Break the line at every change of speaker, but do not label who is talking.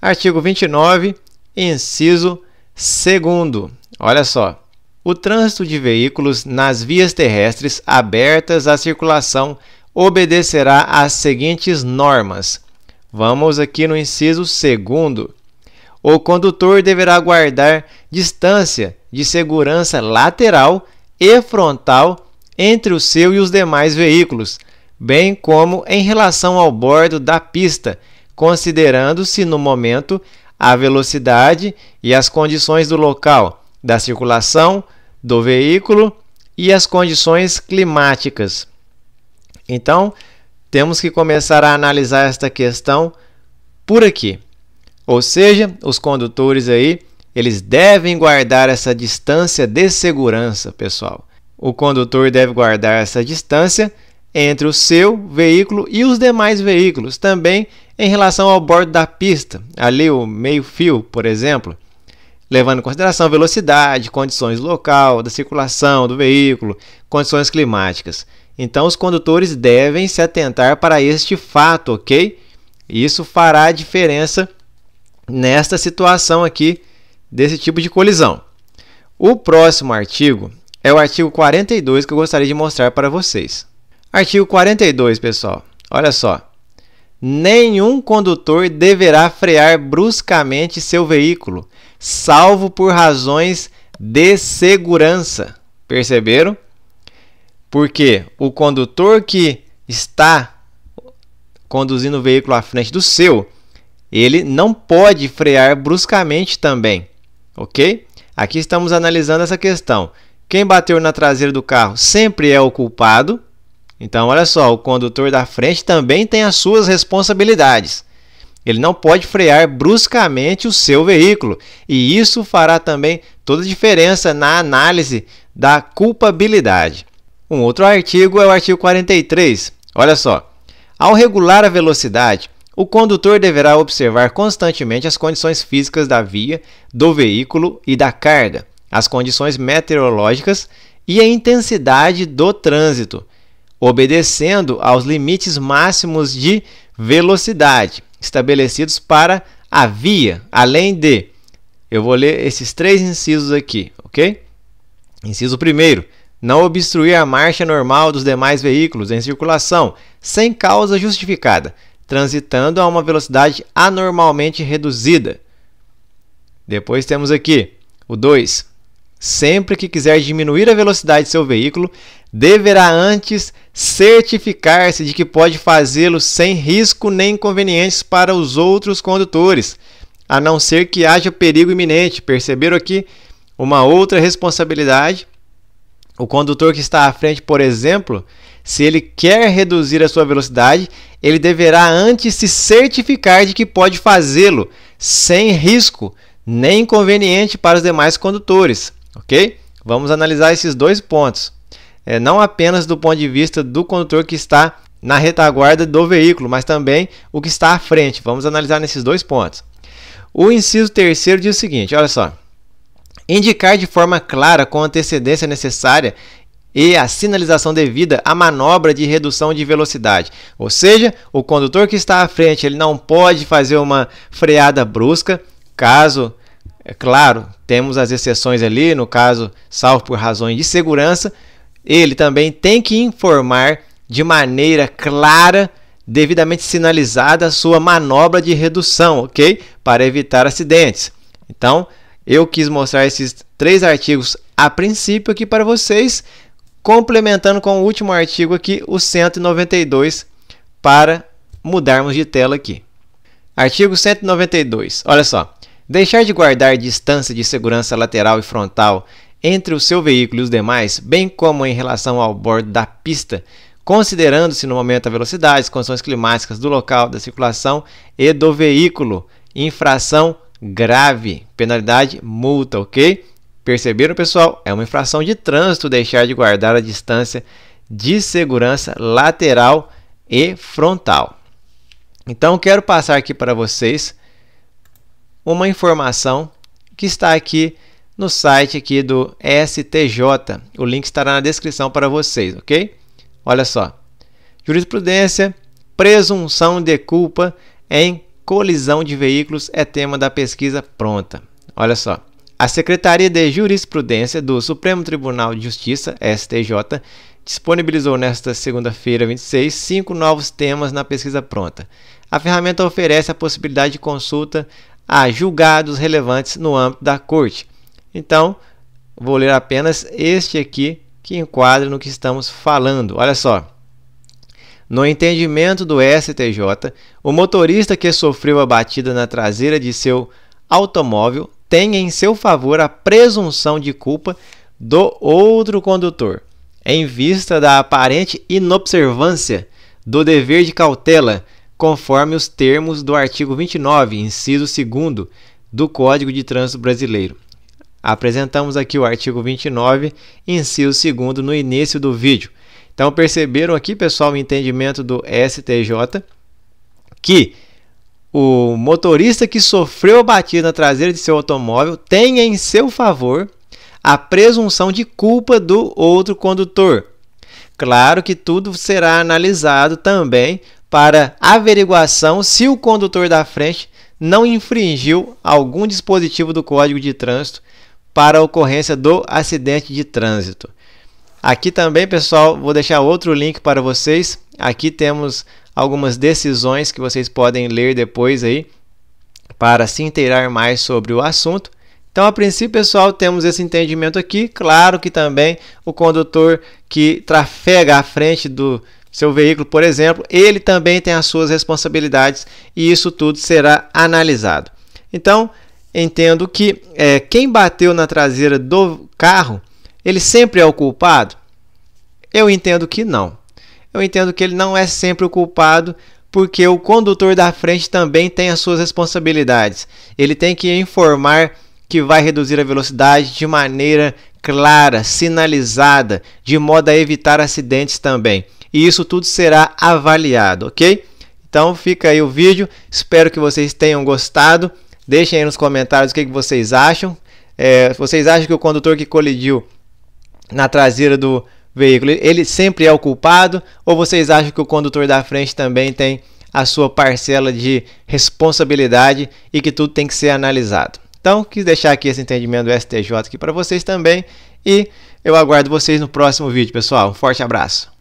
Artigo 29, inciso 2. Olha só. O trânsito de veículos nas vias terrestres abertas à circulação obedecerá às seguintes normas. Vamos aqui no inciso 2. O condutor deverá guardar distância de segurança lateral e frontal entre o seu e os demais veículos, bem como em relação ao bordo da pista considerando-se no momento a velocidade e as condições do local, da circulação, do veículo e as condições climáticas. Então, temos que começar a analisar esta questão por aqui. Ou seja, os condutores aí, eles devem guardar essa distância de segurança, pessoal. O condutor deve guardar essa distância entre o seu veículo e os demais veículos, também em relação ao bordo da pista, ali o meio-fio, por exemplo, levando em consideração velocidade, condições local, da circulação do veículo, condições climáticas. Então, os condutores devem se atentar para este fato, ok? Isso fará a diferença nesta situação aqui desse tipo de colisão. O próximo artigo é o artigo 42 que eu gostaria de mostrar para vocês. Artigo 42, pessoal. Olha só. Nenhum condutor deverá frear bruscamente seu veículo, salvo por razões de segurança. Perceberam? Porque o condutor que está conduzindo o veículo à frente do seu, ele não pode frear bruscamente também, ok? Aqui estamos analisando essa questão. Quem bateu na traseira do carro sempre é o culpado, então, olha só, o condutor da frente também tem as suas responsabilidades. Ele não pode frear bruscamente o seu veículo, e isso fará também toda a diferença na análise da culpabilidade. Um outro artigo é o artigo 43. Olha só. Ao regular a velocidade, o condutor deverá observar constantemente as condições físicas da via, do veículo e da carga, as condições meteorológicas e a intensidade do trânsito, obedecendo aos limites máximos de velocidade estabelecidos para a via, além de. Eu vou ler esses três incisos aqui, ok? Inciso primeiro, não obstruir a marcha normal dos demais veículos em circulação, sem causa justificada, transitando a uma velocidade anormalmente reduzida. Depois temos aqui o 2. Sempre que quiser diminuir a velocidade de seu veículo, deverá antes certificar-se de que pode fazê-lo sem risco nem inconvenientes para os outros condutores, a não ser que haja perigo iminente. Perceberam aqui uma outra responsabilidade? O condutor que está à frente, por exemplo, se ele quer reduzir a sua velocidade, ele deverá antes se certificar de que pode fazê-lo sem risco nem inconveniente para os demais condutores. Ok? Vamos analisar esses dois pontos. É, não apenas do ponto de vista do condutor que está na retaguarda do veículo, mas também o que está à frente. Vamos analisar nesses dois pontos. O inciso terceiro diz o seguinte: olha só. Indicar de forma clara, com antecedência necessária e a sinalização devida à manobra de redução de velocidade. Ou seja, o condutor que está à frente ele não pode fazer uma freada brusca, caso é claro, temos as exceções ali, no caso, salvo por razões de segurança, ele também tem que informar de maneira clara, devidamente sinalizada, a sua manobra de redução, ok? Para evitar acidentes. Então, eu quis mostrar esses três artigos a princípio aqui para vocês, complementando com o último artigo aqui, o 192, para mudarmos de tela aqui. Artigo 192, olha só. Deixar de guardar distância de segurança lateral e frontal entre o seu veículo e os demais, bem como em relação ao bordo da pista, considerando-se no momento a velocidade, as condições climáticas do local da circulação e do veículo. Infração grave, penalidade multa, ok? Perceberam, pessoal? É uma infração de trânsito deixar de guardar a distância de segurança lateral e frontal. Então, quero passar aqui para vocês uma informação que está aqui no site aqui do STJ. O link estará na descrição para vocês, ok? Olha só. Jurisprudência, presunção de culpa em colisão de veículos é tema da pesquisa pronta. Olha só. A Secretaria de Jurisprudência do Supremo Tribunal de Justiça, STJ, disponibilizou nesta segunda-feira, 26, cinco novos temas na pesquisa pronta. A ferramenta oferece a possibilidade de consulta a julgados relevantes no âmbito da corte. Então, vou ler apenas este aqui que enquadra no que estamos falando. Olha só. No entendimento do STJ, o motorista que sofreu a batida na traseira de seu automóvel tem em seu favor a presunção de culpa do outro condutor, em vista da aparente inobservância do dever de cautela conforme os termos do artigo 29, inciso 2 do Código de Trânsito Brasileiro. Apresentamos aqui o artigo 29, inciso 2 no início do vídeo. Então perceberam aqui, pessoal, o entendimento do STJ que o motorista que sofreu a batida na traseira de seu automóvel tenha em seu favor a presunção de culpa do outro condutor. Claro que tudo será analisado também para averiguação se o condutor da frente não infringiu algum dispositivo do Código de Trânsito para a ocorrência do acidente de trânsito. Aqui também, pessoal, vou deixar outro link para vocês. Aqui temos algumas decisões que vocês podem ler depois aí para se inteirar mais sobre o assunto. Então, a princípio, pessoal, temos esse entendimento aqui. Claro que também o condutor que trafega à frente do seu veículo, por exemplo, ele também tem as suas responsabilidades e isso tudo será analisado. Então, entendo que é, quem bateu na traseira do carro, ele sempre é o culpado? Eu entendo que não. Eu entendo que ele não é sempre o culpado, porque o condutor da frente também tem as suas responsabilidades. Ele tem que informar que vai reduzir a velocidade de maneira clara, sinalizada, de modo a evitar acidentes também e isso tudo será avaliado, ok? Então fica aí o vídeo, espero que vocês tenham gostado. Deixem aí nos comentários o que, vocês acham. É, vocês acham que o condutor que colidiu na traseira do veículo, ele sempre é o culpado? Ou vocês acham que o condutor da frente também tem a sua parcela de responsabilidade e que tudo tem que ser analisado? Então, quis deixar aqui esse entendimento do STJ aqui para vocês também e eu aguardo vocês no próximo vídeo, pessoal. Um forte abraço.